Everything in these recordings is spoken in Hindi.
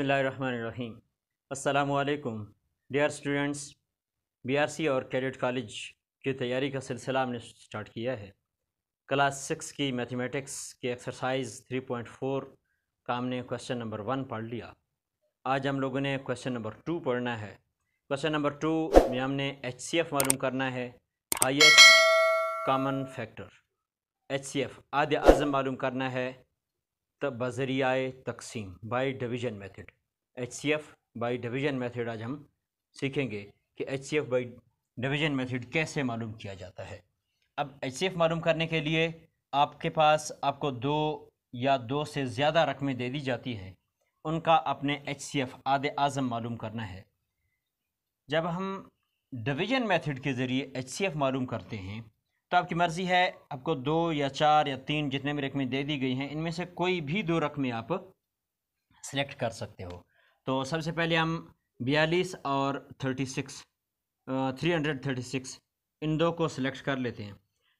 बसमीम् अल्लाम डियर स्टूडेंट्स बीआरसी और कैडेट कॉलेज की तैयारी का सिलसिला हमने स्टार्ट किया है क्लास सिक्स की मैथमेटिक्स की एक्सरसाइज थ्री पॉइंट फोर का हमने क्वेश्चन नंबर वन पढ़ लिया आज हम लोगों ने क्वेश्चन नंबर टू पढ़ना है क्वेश्चन नंबर टू में हमने एच सी एफ़ मालूम करना है highest common factor H C F आद्य आज़म मालूम करना है बज़रियाए तकसीम by division method H C F by division method आज हम सीखेंगे कि H C F by division method कैसे मालूम किया जाता है अब एच सी एफ़ मालूम करने के लिए आपके पास आपको दो या दो से ज़्यादा रकमें दे दी जाती हैं उनका अपने एच सी एफ़ आद आज़म मालूम करना है जब हम डिवीज़न मेथड के ज़रिए एच सी एफ़ मालूम करते हैं तो आपकी मर्ज़ी है आपको दो या चार या तीन जितने भी रकमें दे दी गई हैं इनमें से कोई भी दो रकमें आप सेलेक्ट कर सकते हो तो सबसे पहले हम बयालीस और thirty six three hundred thirty six इन दो को सिलेक्ट कर लेते हैं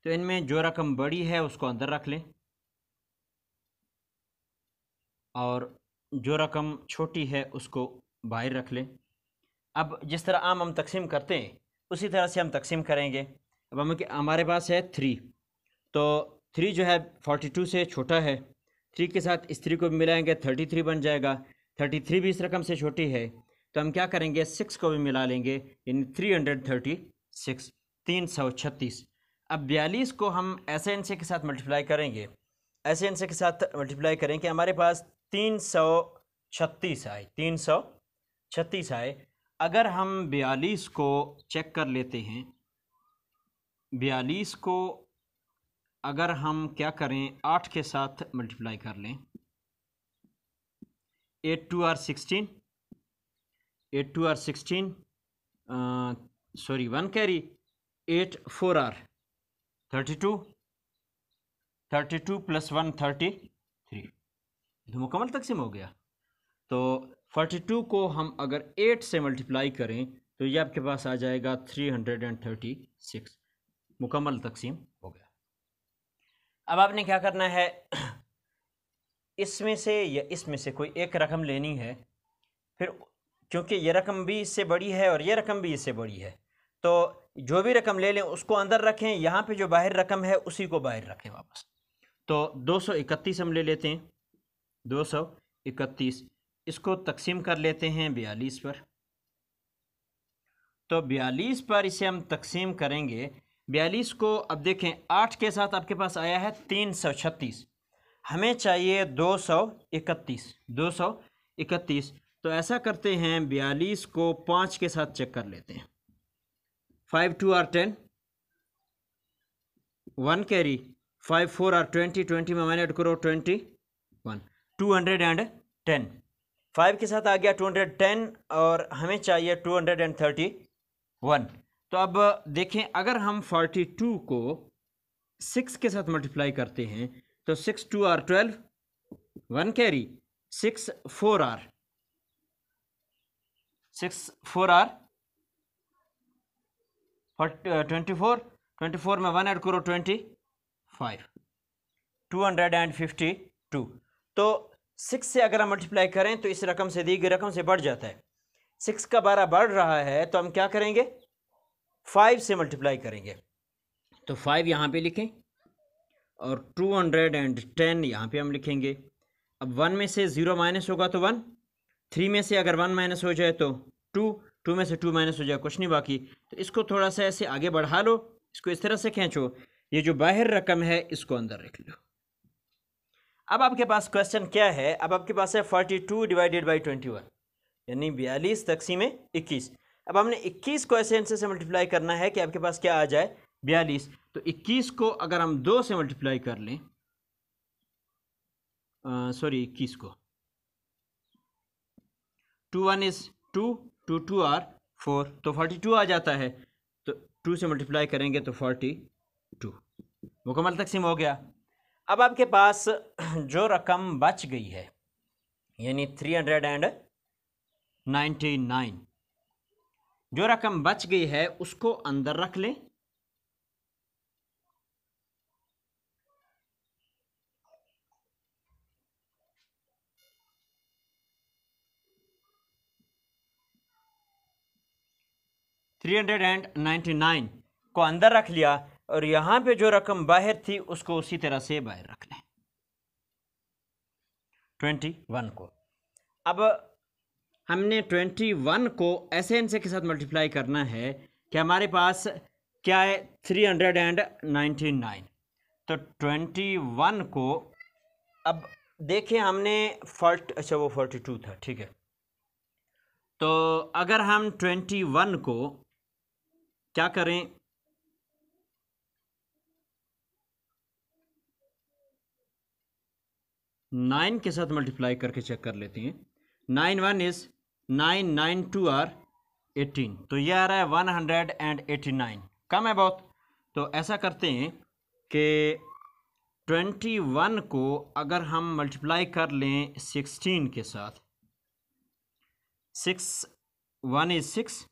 तो इनमें जो रकम बड़ी है उसको अंदर रख लें और जो रकम छोटी है उसको बाहर रख लें अब जिस तरह आम हम तकसीम करते हैं उसी तरह से हम तकसीम करेंगे अब हम हमारे पास है थ्री तो थ्री जो है फोर्टी टू से छोटा है थ्री के साथ इस थ्री को भी मिलाएंगे थर्टी थ्री बन जाएगा थर्टी थ्री भी इस रकम से छोटी है तो हम क्या करेंगे सिक्स को भी मिला लेंगे यानी थ्री हंड्रेड थर्टी सिक्स तीन सौ छत्तीस अब बयालीस को हम ऐसे एनसे के साथ मल्टीप्लाई करेंगे ऐसे एनसे के साथ मल्टीप्लाई करेंगे हमारे पास तीन सौ छत्तीस आए तीन सौ छत्तीस आए अगर हम बयालीस को चेक कर लेते हैं बयालीस को अगर हम क्या करें आठ के साथ मल्टीप्लाई कर लें eight two are sixteen eight two are sixteen sorry one carry eight four are thirty two thirty two plus one thirty three तो मुकम्मल तकसीम हो गया तो फोर्टी टू को हम अगर एट से मल्टीप्लाई करें तो ये आपके पास आ जाएगा three hundred and thirty six मुकम्मल तकसीम हो गया अब आपने क्या करना है इसमें से या इसमें से कोई एक रकम लेनी है फिर क्योंकि ये रकम भी इससे बड़ी है और ये रकम भी इससे बड़ी है तो जो भी रकम ले लें उसको अंदर रखें यहाँ पे जो बाहर रकम है उसी को बाहर रखें वापस तो दो सौ इकतीस हम ले लेते हैं दो सौ इकतीस इसको तकसीम कर लेते हैं बयालीस पर तो बयालीस पर इसे हम तकसीम करेंगे बयालीस को अब देखें आठ के साथ आपके पास आया है तीन सौ छत्तीस हमें चाहिए दो सौ इकतीस दो सौ इकतीस तो ऐसा करते हैं बयालीस को पाँच के साथ चेक कर लेते हैं five two are ten one carry five four are twenty twenty में मैंने एड करो twenty one two hundred and ten five के साथ आ गया टू हंड्रेड टेन और हमें चाहिए two hundred and thirty one तो अब देखें अगर हम 42 को 6 के साथ मल्टीप्लाई करते हैं तो 6 two are twelve one carry six four are six four are twenty four twenty four में वन एड करो twenty five two hundred and fifty two तो सिक्स से अगर हम मल्टीप्लाई करें तो इस रकम से दी गई रकम से बढ़ जाता है सिक्स का बारह बढ़ रहा है तो हम क्या करेंगे फाइव से मल्टीप्लाई करेंगे तो फाइव यहाँ पे लिखें और टू हंड्रेड एंड टेन यहाँ पे हम लिखेंगे अब वन में से ज़ीरो माइनस होगा तो वन थ्री में से अगर वन माइनस हो जाए तो टू टू में से टू माइनस हो जाए कुछ नहीं बाकी तो इसको थोड़ा सा ऐसे आगे बढ़ा लो इसको इस तरह से खींचो ये जो बाहर रकम है इसको अंदर रख लो अब आपके पास क्वेश्चन क्या है अब आपके पास है forty two divided by twenty one यानी बयालीस तकसीमें इक्कीस अब हमने इक्कीस को ऐसे आंसर से मल्टीप्लाई करना है कि आपके पास क्या आ जाए बयालीस तो इक्कीस को अगर हम दो से मल्टीप्लाई कर लें सॉरी इक्कीस को two one is two two two are four तो फोर्टी टू आ जाता है तो टू से मल्टीप्लाई करेंगे तो फोर्टी टू मुकम्मल तकसीम हो गया अब आपके पास जो रकम बच गई है यानी three hundred and ninety nine जो रकम बच गई है उसको अंदर रख लें three hundred and ninety nine को अंदर रख लिया और यहां पे जो रकम बाहर थी उसको उसी तरह से बाहर रख लें ट्वेंटी वन को अब हमने ट्वेंटी वन को ऐसे से के साथ मल्टीप्लाई करना है कि हमारे पास क्या है three hundred and ninety nine तो ट्वेंटी वन को अब देखिए हमने फर्ट अच्छा वो फोर्टी टू था ठीक है तो अगर हम ट्वेंटी वन को क्या करें नाइन के साथ मल्टीप्लाई करके चेक कर लेते हैं nine one is nine nine two are eighteen तो ये आ रहा है one hundred and eighty nine कम है बहुत तो ऐसा करते हैं कि ट्वेंटी वन को अगर हम मल्टीप्लाई कर लें सिक्सटीन के साथ six one is six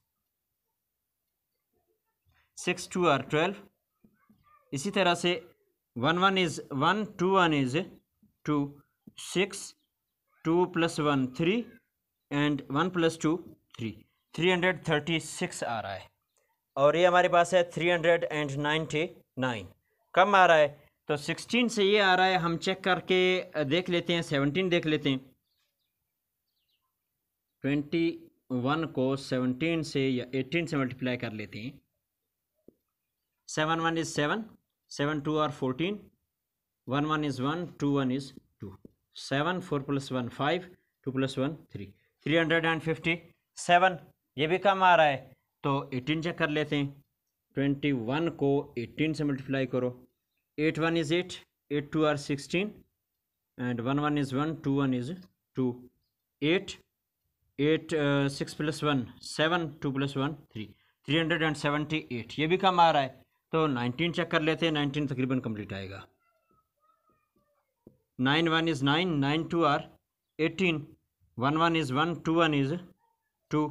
six two are twelve इसी तरह से one one is one two one is two six two plus one three and one plus two three three hundred thirty six आ रहा है और ये हमारे पास है three hundred and ninety nine कम आ रहा है तो सिक्सटीन से ये आ रहा है हम चेक करके देख लेते हैं सेवनटीन देख लेते हैं ट्वेंटी वन को सेवनटीन से या एटीन से मल्टीप्लाई कर लेते हैं seven one is seven seven two are fourteen one one is one two one is two seven four plus one five two plus one three three hundred and fifty seven ये भी कम आ रहा है तो एटीन चेक कर लेते हैं ट्वेंटी वन को एटीन से मल्टीप्लाई करो eight one is eight eight two are sixteen and one one is one two one is two eight eight six plus one seven two plus one three three hundred and seventy eight ये भी कम आ रहा है तो नाइनटीन चेक कर लेते हैं नाइनटीन तकरीबन कंप्लीट आएगा nine one is nine nine two are eighteen one one is one two one is two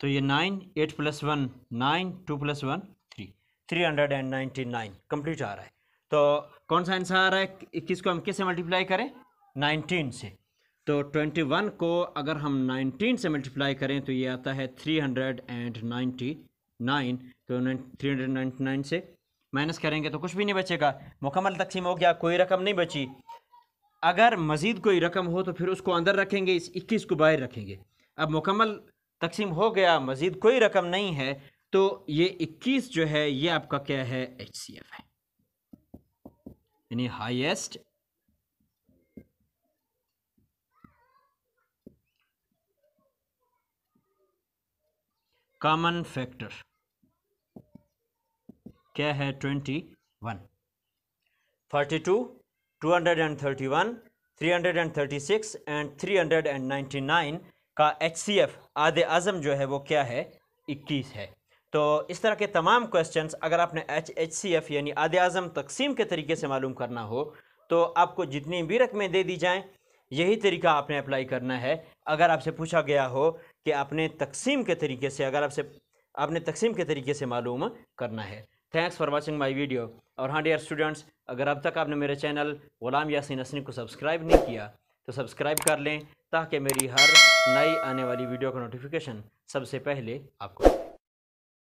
तो ये nine eight plus one nine two plus one three three hundred and ninety nine complete आ रहा है तो कौन सा आंसर आ रहा है किस को हम किससे मल्टीप्लाई करें नाइनटीन से तो ट्वेंटी वन को अगर हम नाइनटीन से मल्टीप्लाई करें तो ये आता है three hundred and ninety nine तो थ्री हंड्रेड नाइन्टी नाइन से माइनस करेंगे तो कुछ भी नहीं बचेगा मुकम्मल तकसीम हो गया कोई रकम नहीं बची अगर मज़ीद कोई रकम हो तो फिर उसको अंदर रखेंगे इस इक्कीस को बाहर रखेंगे अब मुकम्मल तकसीम हो गया मज़ीद कोई रकम नहीं है तो ये इक्कीस जो है ये आपका क्या है एच सी एफ है यानी हाइस्ट कॉमन फैक्टर क्या है twenty one forty two 231, 336 and 399 का एच आद आज़म जो है वो क्या है 21 है तो इस तरह के तमाम क्वेश्चंस अगर आपने एच एच सी एफ़ यानी आद आज़म तकसीम के तरीके से मालूम करना हो तो आपको जितनी भी रकमें दे दी जाएं यही तरीका आपने अप्लाई करना है अगर आपसे पूछा गया हो कि आपने तकसीम के तरीके से अगर आपसे आपने तकसीम के तरीके से मालूम करना है thanks for watching my video और हाँ डियर स्टूडेंट्स अगर अब तक आपने मेरे चैनल ग़ुलाम यासिन असनी को सब्सक्राइब नहीं किया तो सब्सक्राइब कर लें ताकि मेरी हर नई आने वाली वीडियो का नोटिफिकेशन सबसे पहले आपको मिले